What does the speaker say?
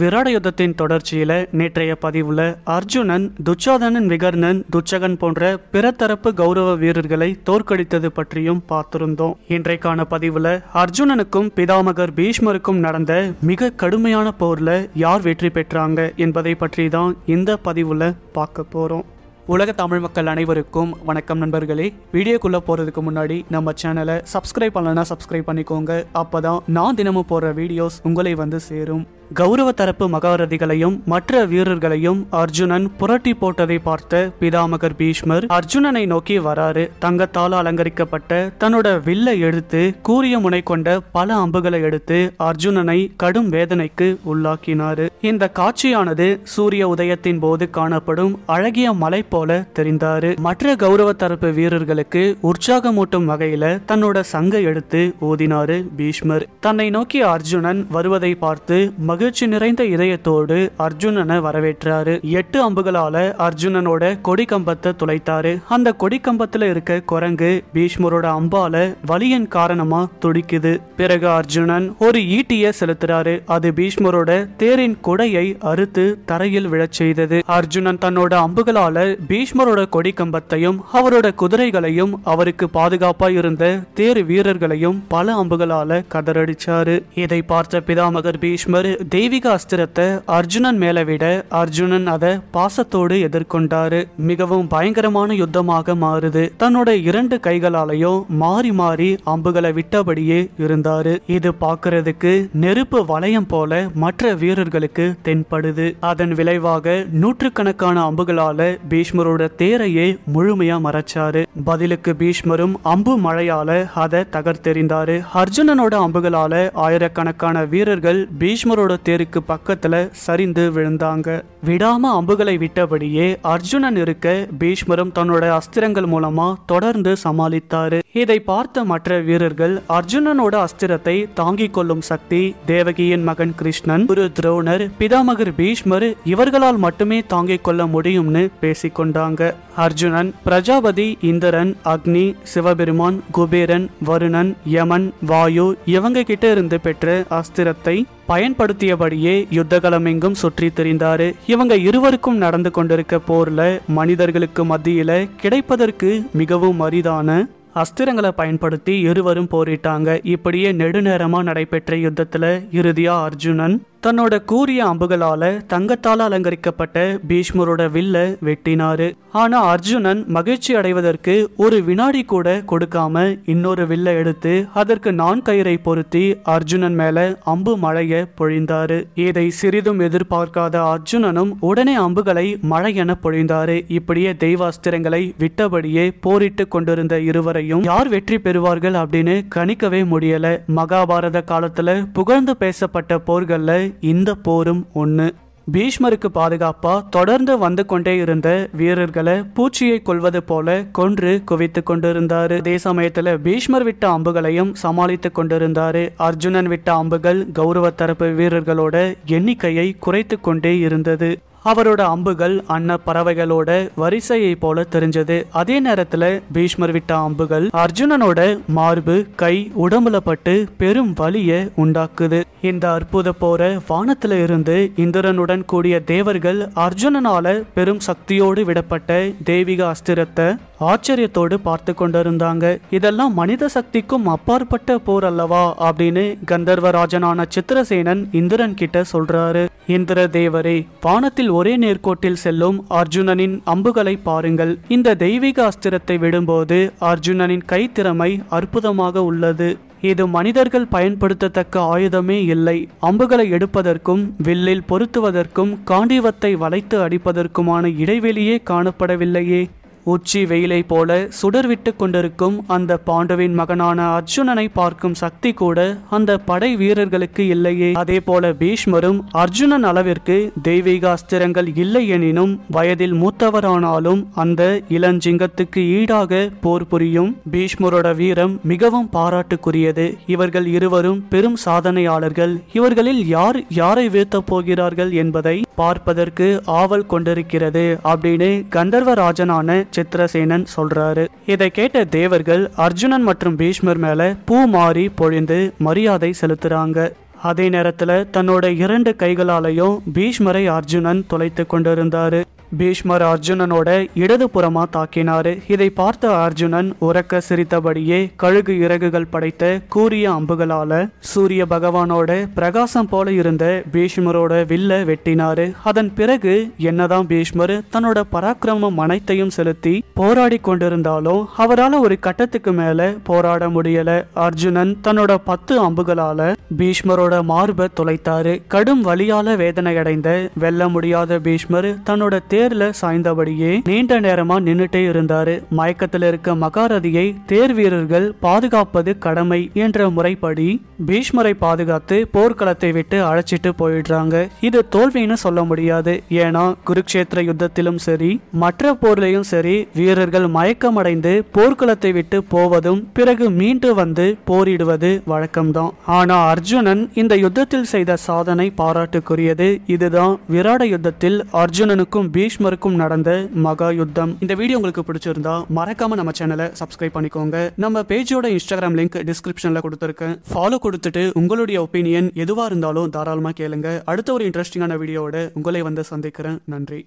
விராட யுத்தத்தின் தொடர்ச்சியில் நேற்றைய பதிவில் அர்ஜுனன் துச்சாதனன் விகர்ணன் துச்சகன் போன்ற பிற தரப்பு கௌரவ வீரர்களை தோற்கடித்தது பற்றியும் பார்த்திருந்தோம் இன்றைக்கான பதிவில் அர்ஜுனனுக்கும் பிதாமகர் பீஷ்மருக்கும் நடந்த மிக கடுமையான போரில் யார் வெற்றி பெற்றாங்க என்பதை பற்றி தான் இந்த பதிவில் பார்க்க போகிறோம் உலக தமிழ் மக்கள் அனைவருக்கும் வணக்கம் நண்பர்களே வீடியோக்குள்ளே போகிறதுக்கு முன்னாடி நம்ம சேனலை சப்ஸ்கிரைப் பண்ணலைன்னா சப்ஸ்கிரைப் பண்ணிக்கோங்க அப்போ தான் நான் தினமும் போடுற வீடியோஸ் உங்களை வந்து சேரும் கௌரவ தரப்பு மகாரதிகளையும் மற்ற வீரர்களையும் அர்ஜுனன் புரட்டி போட்டதை பார்த்த பிதாமகர் பீஷ்மர் அர்ஜுனனை நோக்கி வராரு தங்கத்தால் அலங்கரிக்கப்பட்ட தன்னோட வில்லை எடுத்து கூறிய முனை கொண்ட பல அம்புகளை எடுத்து அர்ஜுனனை கடும் வேதனைக்கு உள்ளாக்கினாரு இந்த காட்சியானது சூரிய உதயத்தின் போது காணப்படும் அழகிய மலை போல தெரிந்தாரு மற்ற கௌரவ தரப்பு வீரர்களுக்கு உற்சாகமூட்டும் வகையில தன்னோட சங்க எடுத்து ஓதினாரு பீஷ்மர் தன்னை நோக்கி அர்ஜுனன் வருவதை பார்த்து மக மகிழ்ச்சி நிறைந்த இதயத்தோடு அர்ஜுனனை வரவேற்றாரு எட்டு அம்புகளால அர்ஜுனனோட கொடி கம்பத்தை துளைத்தாரு அந்த கொடி கம்பத்துல இருக்க குரங்கு பீஷ்மரோட அம்பால வலியின் காரணமா துடிக்குது பிறகு அர்ஜுனன் ஒரு ஈட்டிய செலுத்துறாரு அது பீஷ்மரோட தேரின் கொடையை அறுத்து தரையில் விழச் செய்தது அர்ஜுனன் தன்னோட அம்புகளால பீஷ்மரோட கொடி கம்பத்தையும் அவரோட குதிரைகளையும் அவருக்கு பாதுகாப்பா இருந்த தேர் வீரர்களையும் பல அம்புகளால கதறடிச்சாரு இதை பார்த்த பிதாமகர் பீஷ்மர் தெய்வீக அஸ்திரத்தை அர்ஜுனன் மேல விட அர்ஜுனன் அதை பாசத்தோடு எதிர்கொண்டாரு மிகவும் பயங்கரமான யுத்தமாக மாறுது தன்னோட இரண்டு கைகளாலையும் மாறி மாறி அம்புகளை விட்டபடியே இருந்தாரு இது பார்க்கறதுக்கு நெருப்பு வளையம் போல மற்ற வீரர்களுக்கு தென்படுது அதன் விளைவாக நூற்றுக்கணக்கான அம்புகளால பீஷ்மரோட தேரையே முழுமையா மறைச்சாரு பதிலுக்கு பீஷ்மரும் அம்பு மழையால அதை தகர்த்தெறிந்தாரு அர்ஜுனனோட அம்புகளால ஆயிரக்கணக்கான வீரர்கள் பீஷ்மரோட தேருக்கு பக்கத்துல சரிந்து விழுந்தாங்க விடாம அம்புகளை விட்டபடியே அர்ஜுனன் இருக்க பீஷ்மரும் தன்னோட அஸ்திரங்கள் மூலமா தொடர்ந்து சமாளித்தாரு இதை பார்த்த மற்ற வீரர்கள் அர்ஜுனனோட அஸ்திரத்தை தாங்கிக் கொள்ளும் சக்தி தேவகியின் மகன் கிருஷ்ணன் குரு துரோணர் பிதாமகர் பீஷ்மர் இவர்களால் மட்டுமே தாங்கிக் கொள்ள முடியும்னு பேசிக்கொண்டாங்க அர்ஜுனன் பிரஜாபதி இந்திரன் அக்னி சிவபெருமான் குபேரன் வருணன் யமன் வாயு இவங்க கிட்ட இருந்து பெற்ற அஸ்திரத்தை பயன்படுத்தியபடியே எங்கும் சுற்றி திரிந்தாரு இவங்க இருவருக்கும் நடந்து கொண்டிருக்க போர்ல மனிதர்களுக்கு மத்தியில கிடைப்பதற்கு மிகவும் அரிதான அஸ்திரங்களை பயன்படுத்தி இருவரும் போரிட்டாங்க இப்படியே நெடுநேரமா நடைபெற்ற யுத்தத்துல இறுதியா அர்ஜுனன் தன்னோட கூரிய அம்புகளால தங்கத்தால் அலங்கரிக்கப்பட்ட பீஷ்மரோட வில்ல வெட்டினாரு ஆனா அர்ஜுனன் மகிழ்ச்சி அடைவதற்கு ஒரு வினாடி கூட கொடுக்காம இன்னொரு வில்ல எடுத்து அதற்கு நான் கயிறை பொருத்தி அர்ஜுனன் மேல அம்பு மழைய பொழிந்தாரு இதை சிறிதும் எதிர்பார்க்காத அர்ஜுனனும் உடனே அம்புகளை மழை என பொழிந்தாரு இப்படியே தெய்வாஸ்திரங்களை விட்டபடியே போரிட்டு கொண்டிருந்த இருவரையும் யார் வெற்றி பெறுவார்கள் அப்படின்னு கணிக்கவே முடியல மகாபாரத காலத்துல புகழ்ந்து பேசப்பட்ட போர்கள்ல இந்த போரும் ஒன்று பீஷ்மருக்கு பாதுகாப்பா தொடர்ந்து வந்து கொண்டே இருந்த வீரர்களை பூச்சியை கொள்வது போல கொன்று குவித்து கொண்டிருந்தாரு அதே சமயத்துல பீஷ்மர் விட்ட அம்புகளையும் சமாளித்து கொண்டிருந்தாரு அர்ஜுனன் விட்ட அம்புகள் கௌரவ தரப்பு வீரர்களோட எண்ணிக்கையை குறைத்து கொண்டே இருந்தது அவரோட அம்புகள் அன்ன பறவைகளோட வரிசையை போல தெரிஞ்சது அதே நேரத்துல பீஷ்மர் விட்ட அம்புகள் அர்ஜுனனோட மார்பு கை உடம்புல பட்டு பெரும் வலிய உண்டாக்குது இந்த அற்புத போற வானத்துல இருந்து இந்திரனுடன் கூடிய தேவர்கள் அர்ஜுனனால பெரும் சக்தியோடு விடப்பட்ட தெய்வீக அஸ்திரத்தை ஆச்சரியத்தோடு பார்த்து கொண்டிருந்தாங்க இதெல்லாம் மனித சக்திக்கும் அப்பாற்பட்ட போர் அல்லவா அப்படின்னு கந்தர்வராஜனான சித்திரசேனன் இந்திரன் கிட்ட சொல்றாரு இந்திர தேவரே வானத்தில் ஒரே நேர்கோட்டில் செல்லும் அர்ஜுனனின் அம்புகளை பாருங்கள் இந்த தெய்வீக அஸ்திரத்தை விடும்போது அர்ஜுனனின் கைத்திறமை அற்புதமாக உள்ளது இது மனிதர்கள் பயன்படுத்தத்தக்க ஆயுதமே இல்லை அம்புகளை எடுப்பதற்கும் வில்லில் பொருத்துவதற்கும் காண்டிவத்தை வளைத்து அடிப்பதற்குமான இடைவெளியே காணப்படவில்லையே உச்சி வெயிலை போல சுடர்விட்டு கொண்டிருக்கும் அந்த பாண்டுவின் மகனான அர்ஜுனனை பார்க்கும் சக்தி கூட அந்த படை வீரர்களுக்கு இல்லையே அதே போல பீஷ்மரும் அர்ஜுனன் அளவிற்கு தெய்வீக அஸ்திரங்கள் இல்லை எனினும் வயதில் மூத்தவரானாலும் அந்த இளஞ்சிங்கத்துக்கு ஈடாக போர் புரியும் பீஷ்மரோட வீரம் மிகவும் பாராட்டுக்குரியது இவர்கள் இருவரும் பெரும் சாதனையாளர்கள் இவர்களில் யார் யாரை வீழ்த்த போகிறார்கள் என்பதை பார்ப்பதற்கு ஆவல் கொண்டிருக்கிறது அப்படின்னு கந்தர்வராஜனான சித்திரசேனன் சொல்றாரு இதை கேட்ட தேவர்கள் அர்ஜுனன் மற்றும் பீஷ்மர் மேல பூ மாறி பொழிந்து மரியாதை செலுத்துறாங்க அதே நேரத்துல தன்னோட இரண்டு கைகளாலையும் பீஷ்மரை அர்ஜுனன் தொலைத்து கொண்டிருந்தாரு பீஷ்மர் அர்ஜுனனோட இடது புறமா தாக்கினார் இதை பார்த்த அர்ஜுனன் உறக்க சிரித்தபடியே கழுகு இறகுகள் படைத்த கூரிய அம்புகளால சூரிய பகவானோட பிரகாசம் போல இருந்த பீஷ்மரோட வில்ல வெட்டினாரு அதன் பிறகு என்னதான் பீஷ்மர் தன்னோட பராக்கிரமம் அனைத்தையும் செலுத்தி போராடி கொண்டிருந்தாலும் அவரால் ஒரு கட்டத்துக்கு மேல போராட முடியல அர்ஜுனன் தன்னோட பத்து அம்புகளால பீஷ்மரோட மார்பை துளைத்தாரு கடும் வழியால வேதனை அடைந்த வெல்ல முடியாத பீஷ்மர் தன்னோட தேர்ல சாய்ந்தபடியே நீண்ட நேரமா நின்னுட்டே இருந்தாரு மயக்கத்துல இருக்க மகாரதியை தேர் வீரர்கள் பாதுகாப்பது கடமை என்ற முறைப்படி பீஷ்மரை பாதுகாத்து போர்க்களத்தை விட்டு அழைச்சிட்டு போயிடுறாங்க இது தோல்வின்னு சொல்ல முடியாது ஏன்னா குருக்ஷேத்திர யுத்தத்திலும் சரி மற்ற போர்லையும் சரி வீரர்கள் மயக்கமடைந்து போர்க்களத்தை விட்டு போவதும் பிறகு மீண்டு வந்து போரிடுவது வழக்கம்தான் ஆனா அர்ஜுனன் இந்த யுத்தத்தில் செய்த சாதனை பாராட்டுக்குரியது இதுதான் விராட யுத்தத்தில் அர்ஜுனனுக்கும் பீஷ் பீஷ்மருக்கும் நடந்த மகா யுத்தம் இந்த வீடியோ உங்களுக்கு பிடிச்சிருந்தா மறக்காம நம்ம சேனலை சப்ஸ்கிரைப் பண்ணிக்கோங்க நம்ம பேஜோட இன்ஸ்டாகிராம் லிங்க் டிஸ்கிரிப்ஷன்ல கொடுத்துருக்கேன் ஃபாலோ கொடுத்துட்டு உங்களுடைய ஒப்பீனியன் எதுவா இருந்தாலும் தாராளமா கேளுங்க அடுத்த ஒரு இன்ட்ரெஸ்டிங்கான வீடியோவோட உங்களை வந்து சந்திக்கிறேன் நன்றி